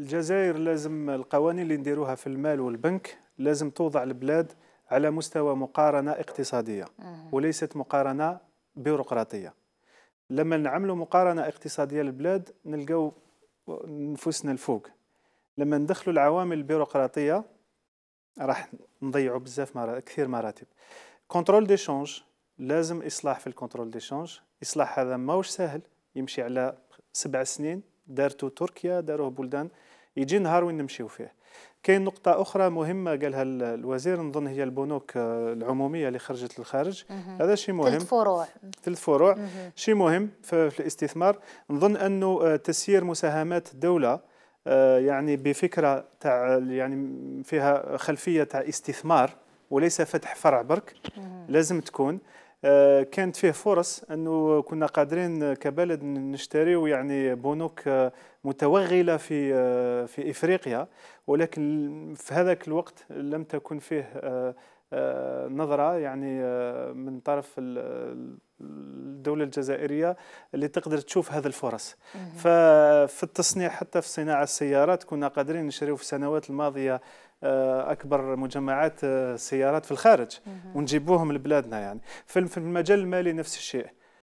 الجزائر لازم القوانين اللي نديروها في المال والبنك لازم توضع البلاد على مستوى مقارنه اقتصاديه وليست مقارنه بيروقراطيه لما نعملوا مقارنه اقتصاديه للبلاد نلقاو نفوسنا الفوق لما ندخلوا العوامل البيروقراطيه راح نضيعوا بزاف مرات كثير مراتب كنترول دي شونج لازم اصلاح في الكنترول دي شونج اصلاح هذا ماهوش سهل يمشي على سبع سنين دارته تركيا داروه بلدان يجي نهار وين نمشيو فيه كاين نقطة أخرى مهمة قالها الوزير نظن هي البنوك آه، العمومية اللي خرجت للخارج هذا شيء مهم ثلاث فروع ثلاث فروع شيء مهم في الاستثمار نظن أنه آه، تسيير مساهمات الدولة آه، يعني بفكرة تاع يعني فيها خلفية تاع استثمار وليس فتح فرع برك لازم تكون آه، كانت فيه فرص انه كنا قادرين كبلد نشتريو يعني بنوك آه، متوغله في آه، في افريقيا ولكن في هذاك الوقت لم تكن فيه نظره يعني من طرف الدوله الجزائريه اللي تقدر تشوف هذه الفرص ففي التصنيع حتى في صناعه السيارات كنا قادرين نشريو في السنوات الماضيه آه، اكبر مجمعات آه، سيارات في الخارج ونجيبوهم لبلادنا يعني في المجال المالي نفس الشيء